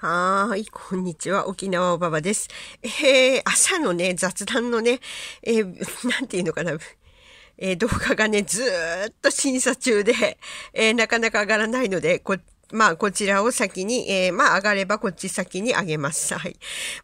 はい、こんにちは。沖縄おばばです。えー、朝のね、雑談のね、えー、なんていうのかな。えー、動画がね、ずーっと審査中で、えー、なかなか上がらないので、こまあ、こちらを先に、えー、まあ、上がればこっち先に上げます。はい。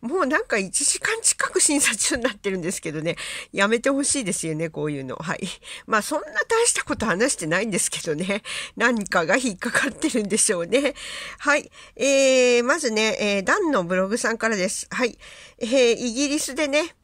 もうなんか1時間近く審査中になってるんですけどね、やめてほしいですよね、こういうの。はい。まあ、そんな大したこと話してないんですけどね、何かが引っかかってるんでしょうね。はい。えー、まずね、えー、ダンのブログさんからです。はい。えー、イギリスでね、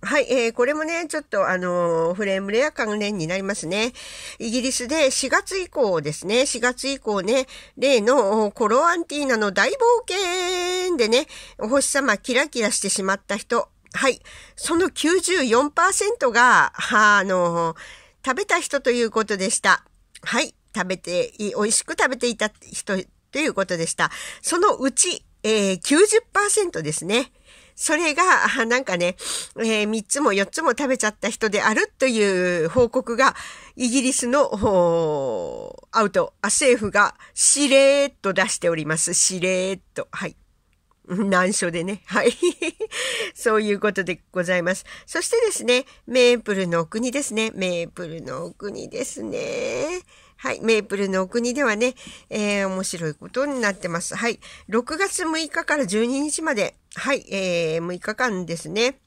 はい、えー、これもね、ちょっとあのー、フレームレア関連になりますね。イギリスで4月以降ですね、4月以降ね、例のコロアンティーナの大冒険でね、お星様キラキラしてしまった人、はい、その94%が、あのー、食べた人ということでした。はい、食べて、美味しく食べていた人ということでした。そのうち、えー、90%ですね。それが、なんかね、えー、3つも4つも食べちゃった人であるという報告が、イギリスのアウト、政府がしれーっと出しております。しれーっと。はい。難所でね。はい。そういうことでございます。そしてですね、メープルの国ですね。メープルの国ですね。はい。メープルの国ではね、えー、面白いことになってます。はい。6月6日から12日まで、はい、えー、6日間ですね。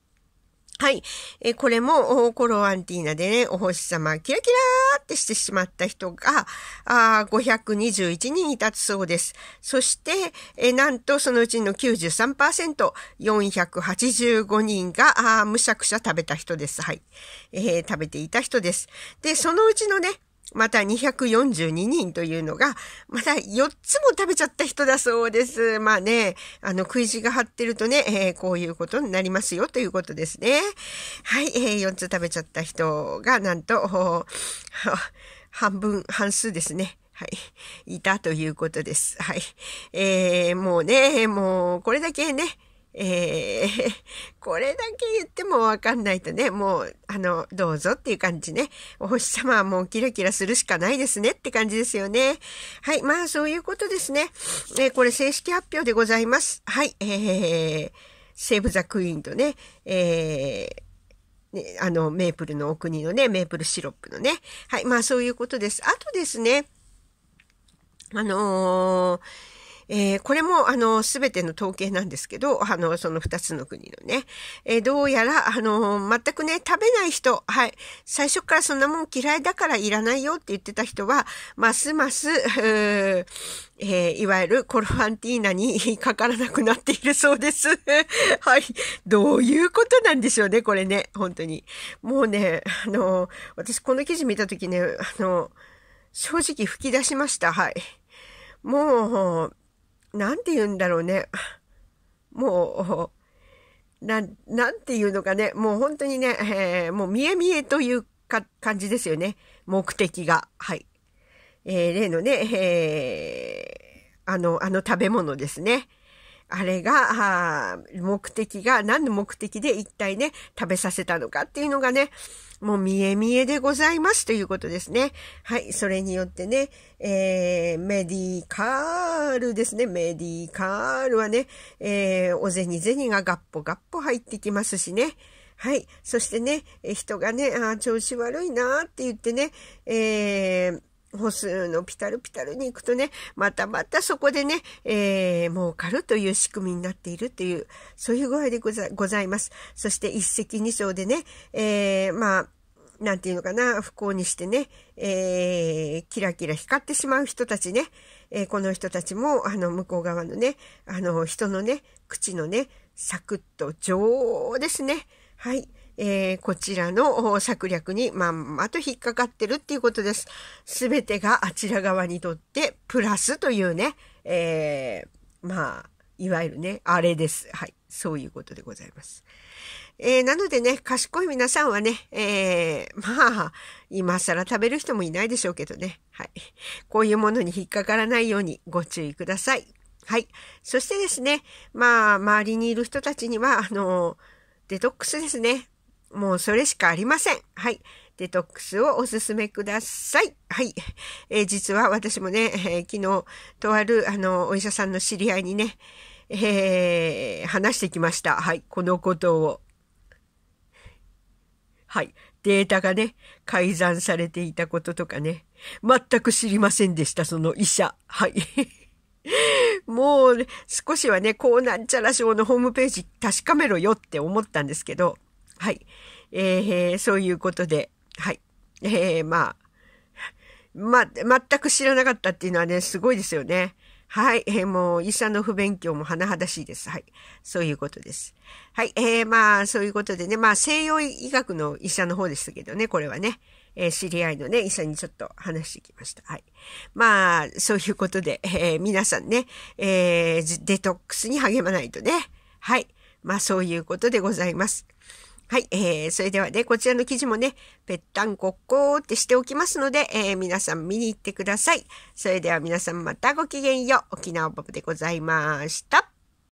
はい。えー、これも、コロアンティーナでね、お星様、キラキラーってしてしまった人が、あ521人いたそうです。そして、えー、なんとそのうちの93%、485人が、あむしゃくしゃ食べた人です。はい、えー、食べていた人です。で、そのうちのね、また242人というのが、また4つも食べちゃった人だそうです。まあね、あの、食い地が張ってるとね、えー、こういうことになりますよということですね。はい、えー、4つ食べちゃった人が、なんと、半分、半数ですね。はい、いたということです。はい。えー、もうね、もう、これだけね、えー、これだけ言ってもわかんないとね、もう、あの、どうぞっていう感じね。お星様はもうキラキラするしかないですねって感じですよね。はい。まあ、そういうことですね。えー、これ正式発表でございます。はい。えー、セーブ・ザ・クイーンとね、えー、ね、あの、メープルのお国のね、メープルシロップのね。はい。まあ、そういうことです。あとですね、あのーえー、これも、あの、すべての統計なんですけど、あの、その2つの国のね、えー、どうやら、あの、全くね、食べない人、はい、最初からそんなもん嫌いだからいらないよって言ってた人は、ますます、えー、いわゆるコロファンティーナにかからなくなっているそうです。はい。どういうことなんでしょうね、これね。本当に。もうね、あの、私この記事見たときね、あの、正直吹き出しました。はい。もう、なんて言うんだろうね。もう、な、なんて言うのかね。もう本当にね、えー、もう見え見えというか感じですよね。目的が。はい。えー、例のね、えー、あの、あの食べ物ですね。あれが、目的が、何の目的で一体ね、食べさせたのかっていうのがね、もう見え見えでございますということですね。はい。それによってね、えー、メディカールですね。メディカールはね、えー、お銭銭がガッポガッポ入ってきますしね。はい。そしてね、人がね、あ調子悪いなって言ってね、えー歩数のピタルピタルに行くとね、またまたそこでね、えー、儲かるという仕組みになっているという、そういう具合でございます。そして一石二鳥でね、えー、まあ、なんていうのかな、不幸にしてね、えー、キラキラ光ってしまう人たちね、えー、この人たちも、あの、向こう側のね、あの、人のね、口のね、サクッと上ですね。はい。えー、こちらの策略にまんまと引っかかってるっていうことです。すべてがあちら側にとってプラスというね、えー、まあ、いわゆるね、あれです。はい。そういうことでございます。えー、なのでね、賢い皆さんはね、えー、まあ、今更食べる人もいないでしょうけどね。はい。こういうものに引っかからないようにご注意ください。はい。そしてですね、まあ、周りにいる人たちには、あの、デトックスですね。もうそれしかありません。はい。デトックスをおすすめください。はい。えー、実は私もね、えー、昨日、とある、あの、お医者さんの知り合いにね、えー、話してきました。はい。このことを。はい。データがね、改ざんされていたこととかね、全く知りませんでした、その医者。はい。もう、少しはね、こうなんちゃら賞のホームページ確かめろよって思ったんですけど、はい。えー、そういうことで、はい。えー、まあ、ま、全く知らなかったっていうのはね、すごいですよね。はい。えー、もう、医者の不勉強も甚だしいです。はい。そういうことです。はい。えー、まあ、そういうことでね、まあ、西洋医学の医者の方ですけどね、これはね。え知り合いのね、医者にちょっと話してきました。はい。まあ、そういうことで、えー、皆さんね、えー、デトックスに励まないとね。はい。まあ、そういうことでございます。はい、えー、それではね、こちらの記事もね、ぺったんこっこーってしておきますので、えー、皆さん見に行ってください。それでは皆さんまたごきげんよう。沖縄パパでございました。